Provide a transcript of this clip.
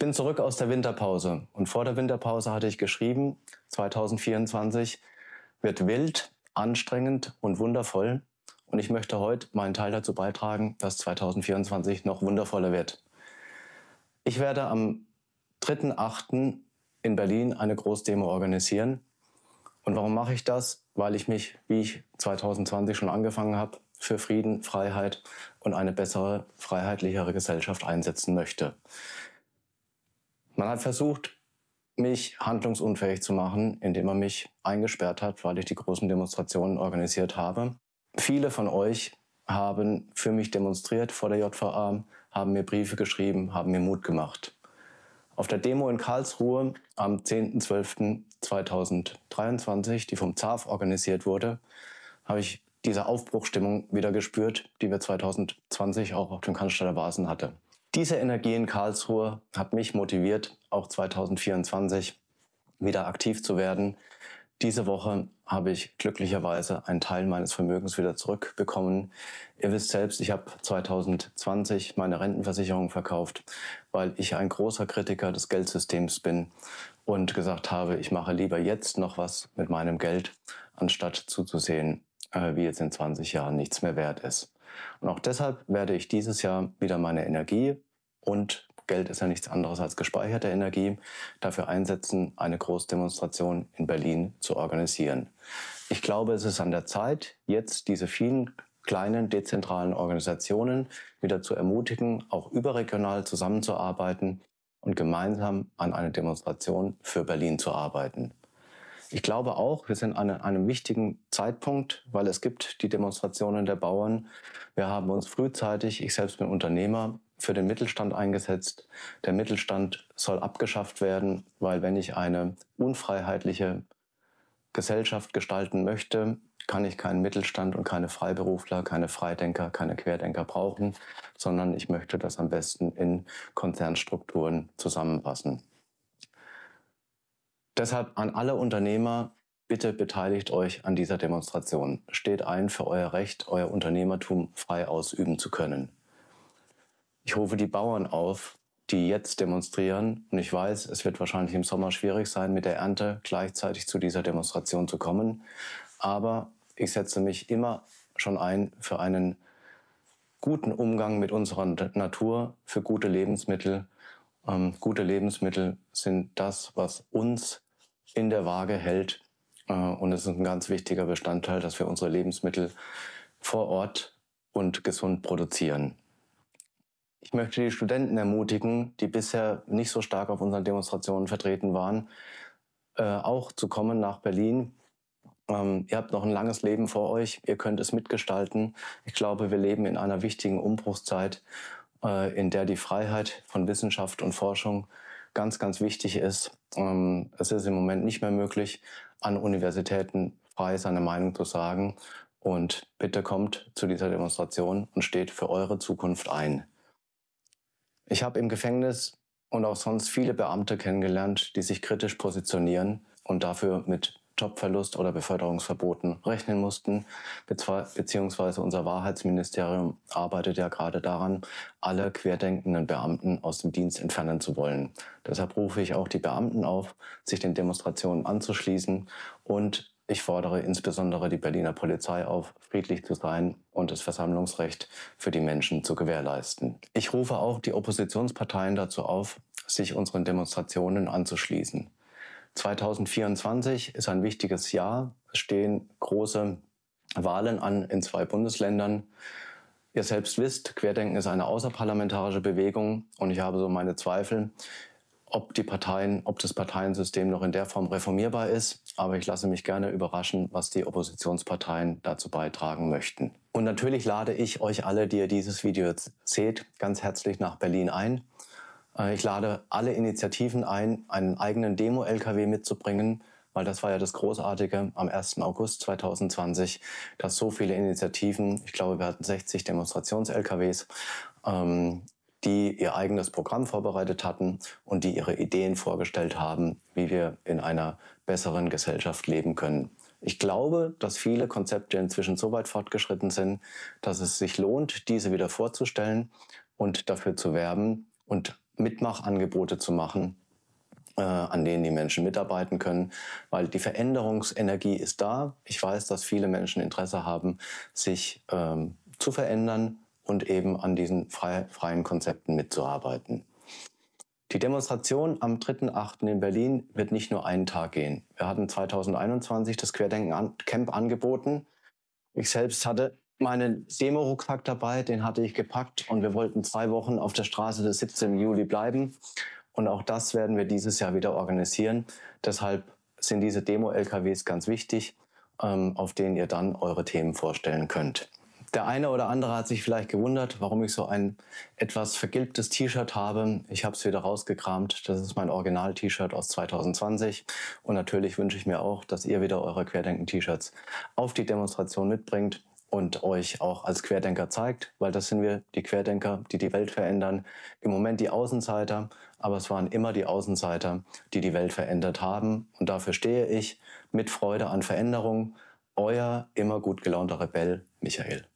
bin zurück aus der Winterpause und vor der Winterpause hatte ich geschrieben, 2024 wird wild, anstrengend und wundervoll und ich möchte heute meinen Teil dazu beitragen, dass 2024 noch wundervoller wird. Ich werde am 3.8. in Berlin eine Großdemo organisieren. Und warum mache ich das? Weil ich mich, wie ich 2020 schon angefangen habe, für Frieden, Freiheit und eine bessere, freiheitlichere Gesellschaft einsetzen möchte. Man hat versucht, mich handlungsunfähig zu machen, indem man mich eingesperrt hat, weil ich die großen Demonstrationen organisiert habe. Viele von euch haben für mich demonstriert vor der JVA, haben mir Briefe geschrieben, haben mir Mut gemacht. Auf der Demo in Karlsruhe am 10.12.2023, die vom ZAF organisiert wurde, habe ich diese Aufbruchstimmung wieder gespürt, die wir 2020 auch auf dem der Basen hatte. Diese Energie in Karlsruhe hat mich motiviert, auch 2024 wieder aktiv zu werden. Diese Woche habe ich glücklicherweise einen Teil meines Vermögens wieder zurückbekommen. Ihr wisst selbst, ich habe 2020 meine Rentenversicherung verkauft, weil ich ein großer Kritiker des Geldsystems bin und gesagt habe, ich mache lieber jetzt noch was mit meinem Geld, anstatt zuzusehen, äh, wie es in 20 Jahren nichts mehr wert ist. Und auch deshalb werde ich dieses Jahr wieder meine Energie und Geld ist ja nichts anderes als gespeicherte Energie, dafür einsetzen, eine Großdemonstration in Berlin zu organisieren. Ich glaube, es ist an der Zeit, jetzt diese vielen kleinen dezentralen Organisationen wieder zu ermutigen, auch überregional zusammenzuarbeiten und gemeinsam an einer Demonstration für Berlin zu arbeiten. Ich glaube auch, wir sind an einem wichtigen Zeitpunkt, weil es gibt die Demonstrationen der Bauern. Wir haben uns frühzeitig, ich selbst bin Unternehmer, für den Mittelstand eingesetzt. Der Mittelstand soll abgeschafft werden, weil wenn ich eine unfreiheitliche Gesellschaft gestalten möchte, kann ich keinen Mittelstand und keine Freiberufler, keine Freidenker, keine Querdenker brauchen, sondern ich möchte das am besten in Konzernstrukturen zusammenpassen. Deshalb an alle Unternehmer, bitte beteiligt euch an dieser Demonstration. Steht ein für euer Recht, euer Unternehmertum frei ausüben zu können. Ich rufe die Bauern auf, die jetzt demonstrieren. Und ich weiß, es wird wahrscheinlich im Sommer schwierig sein, mit der Ernte gleichzeitig zu dieser Demonstration zu kommen. Aber ich setze mich immer schon ein für einen guten Umgang mit unserer Natur, für gute Lebensmittel. Ähm, gute Lebensmittel sind das, was uns in der Waage hält. Äh, und es ist ein ganz wichtiger Bestandteil, dass wir unsere Lebensmittel vor Ort und gesund produzieren. Ich möchte die Studenten ermutigen, die bisher nicht so stark auf unseren Demonstrationen vertreten waren, äh, auch zu kommen nach Berlin. Ähm, ihr habt noch ein langes Leben vor euch, ihr könnt es mitgestalten. Ich glaube, wir leben in einer wichtigen Umbruchszeit, äh, in der die Freiheit von Wissenschaft und Forschung ganz, ganz wichtig ist. Ähm, es ist im Moment nicht mehr möglich, an Universitäten frei seine Meinung zu sagen. Und bitte kommt zu dieser Demonstration und steht für eure Zukunft ein. Ich habe im Gefängnis und auch sonst viele Beamte kennengelernt, die sich kritisch positionieren und dafür mit Jobverlust oder Beförderungsverboten rechnen mussten, beziehungsweise unser Wahrheitsministerium arbeitet ja gerade daran, alle querdenkenden Beamten aus dem Dienst entfernen zu wollen. Deshalb rufe ich auch die Beamten auf, sich den Demonstrationen anzuschließen und ich fordere insbesondere die Berliner Polizei auf, friedlich zu sein und das Versammlungsrecht für die Menschen zu gewährleisten. Ich rufe auch die Oppositionsparteien dazu auf, sich unseren Demonstrationen anzuschließen. 2024 ist ein wichtiges Jahr. Es stehen große Wahlen an in zwei Bundesländern. Ihr selbst wisst, Querdenken ist eine außerparlamentarische Bewegung und ich habe so meine Zweifel, ob die Parteien, ob das Parteiensystem noch in der Form reformierbar ist. Aber ich lasse mich gerne überraschen, was die Oppositionsparteien dazu beitragen möchten. Und natürlich lade ich euch alle, die ihr dieses Video seht, ganz herzlich nach Berlin ein. Äh, ich lade alle Initiativen ein, einen eigenen Demo-LKW mitzubringen, weil das war ja das Großartige am 1. August 2020, dass so viele Initiativen, ich glaube, wir hatten 60 Demonstrations-LKWs, ähm, die ihr eigenes Programm vorbereitet hatten und die ihre Ideen vorgestellt haben, wie wir in einer besseren Gesellschaft leben können. Ich glaube, dass viele Konzepte inzwischen so weit fortgeschritten sind, dass es sich lohnt, diese wieder vorzustellen und dafür zu werben und Mitmachangebote zu machen, äh, an denen die Menschen mitarbeiten können, weil die Veränderungsenergie ist da. Ich weiß, dass viele Menschen Interesse haben, sich ähm, zu verändern und eben an diesen frei, freien Konzepten mitzuarbeiten. Die Demonstration am 3.8. in Berlin wird nicht nur einen Tag gehen. Wir hatten 2021 das Querdenken-Camp angeboten. Ich selbst hatte meinen Demo-Rucksack dabei, den hatte ich gepackt und wir wollten zwei Wochen auf der Straße des 17. Juli bleiben. Und auch das werden wir dieses Jahr wieder organisieren. Deshalb sind diese Demo-LKWs ganz wichtig, ähm, auf denen ihr dann eure Themen vorstellen könnt. Der eine oder andere hat sich vielleicht gewundert, warum ich so ein etwas vergilbtes T-Shirt habe. Ich habe es wieder rausgekramt. Das ist mein Original-T-Shirt aus 2020. Und natürlich wünsche ich mir auch, dass ihr wieder eure Querdenken-T-Shirts auf die Demonstration mitbringt und euch auch als Querdenker zeigt, weil das sind wir, die Querdenker, die die Welt verändern. Im Moment die Außenseiter, aber es waren immer die Außenseiter, die die Welt verändert haben. Und dafür stehe ich mit Freude an Veränderung. Euer immer gut gelaunter Rebell Michael.